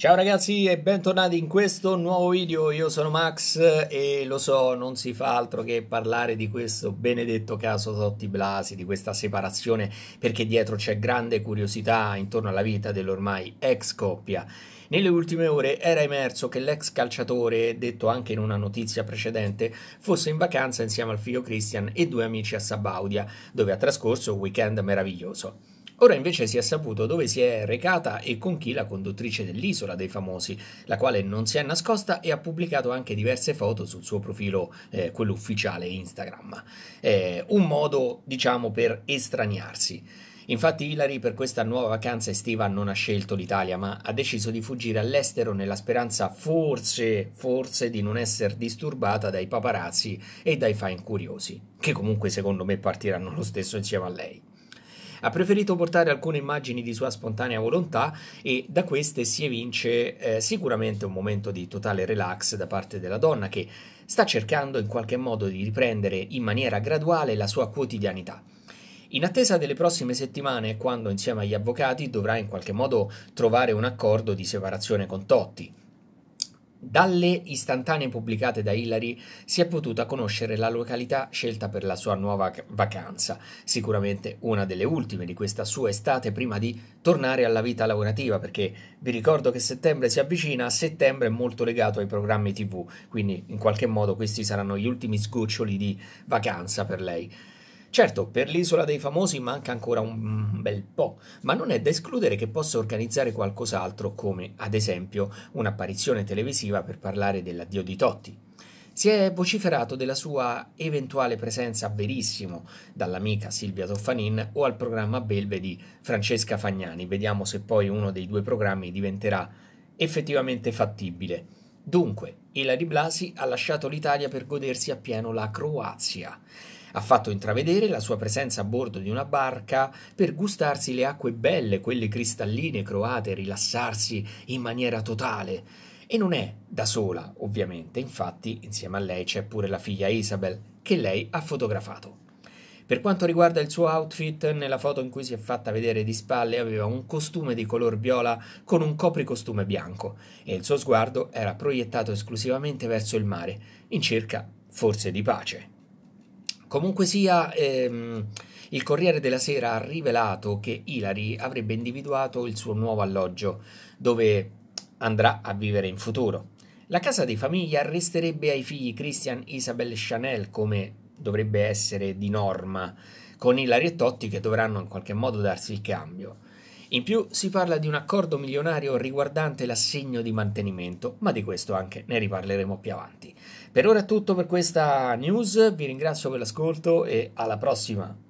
Ciao ragazzi e bentornati in questo nuovo video, io sono Max e lo so, non si fa altro che parlare di questo benedetto caso Totti Blasi, di questa separazione, perché dietro c'è grande curiosità intorno alla vita dell'ormai ex coppia. Nelle ultime ore era emerso che l'ex calciatore, detto anche in una notizia precedente, fosse in vacanza insieme al figlio Christian e due amici a Sabaudia, dove ha trascorso un weekend meraviglioso. Ora invece si è saputo dove si è recata e con chi la conduttrice dell'Isola dei Famosi, la quale non si è nascosta e ha pubblicato anche diverse foto sul suo profilo, eh, quello ufficiale Instagram. Eh, un modo, diciamo, per estraniarsi. Infatti Hilary per questa nuova vacanza estiva non ha scelto l'Italia, ma ha deciso di fuggire all'estero nella speranza forse, forse di non essere disturbata dai paparazzi e dai fan curiosi, che comunque secondo me partiranno lo stesso insieme a lei. Ha preferito portare alcune immagini di sua spontanea volontà e da queste si evince eh, sicuramente un momento di totale relax da parte della donna che sta cercando in qualche modo di riprendere in maniera graduale la sua quotidianità. In attesa delle prossime settimane, quando insieme agli avvocati dovrà in qualche modo trovare un accordo di separazione con Totti, dalle istantanee pubblicate da Hillary si è potuta conoscere la località scelta per la sua nuova vacanza, sicuramente una delle ultime di questa sua estate prima di tornare alla vita lavorativa, perché vi ricordo che settembre si avvicina, a settembre è molto legato ai programmi TV, quindi in qualche modo questi saranno gli ultimi sgoccioli di vacanza per lei. Certo, per l'isola dei famosi manca ancora un bel po', ma non è da escludere che possa organizzare qualcos'altro, come ad esempio un'apparizione televisiva per parlare dell'addio di Totti. Si è vociferato della sua eventuale presenza a Verissimo dall'amica Silvia Toffanin o al programma Belve di Francesca Fagnani. Vediamo se poi uno dei due programmi diventerà effettivamente fattibile. Dunque, Ilari Blasi ha lasciato l'Italia per godersi appieno la Croazia. Ha fatto intravedere la sua presenza a bordo di una barca per gustarsi le acque belle, quelle cristalline croate, rilassarsi in maniera totale. E non è da sola, ovviamente, infatti insieme a lei c'è pure la figlia Isabel, che lei ha fotografato. Per quanto riguarda il suo outfit, nella foto in cui si è fatta vedere di spalle aveva un costume di color viola con un copricostume bianco e il suo sguardo era proiettato esclusivamente verso il mare, in cerca forse di pace. Comunque sia, ehm, il Corriere della Sera ha rivelato che Hilary avrebbe individuato il suo nuovo alloggio, dove andrà a vivere in futuro. La casa di famiglia resterebbe ai figli Christian Isabel Chanel, come dovrebbe essere di norma, con Hilary e Totti che dovranno in qualche modo darsi il cambio. In più si parla di un accordo milionario riguardante l'assegno di mantenimento, ma di questo anche ne riparleremo più avanti. Per ora è tutto per questa news, vi ringrazio per l'ascolto e alla prossima!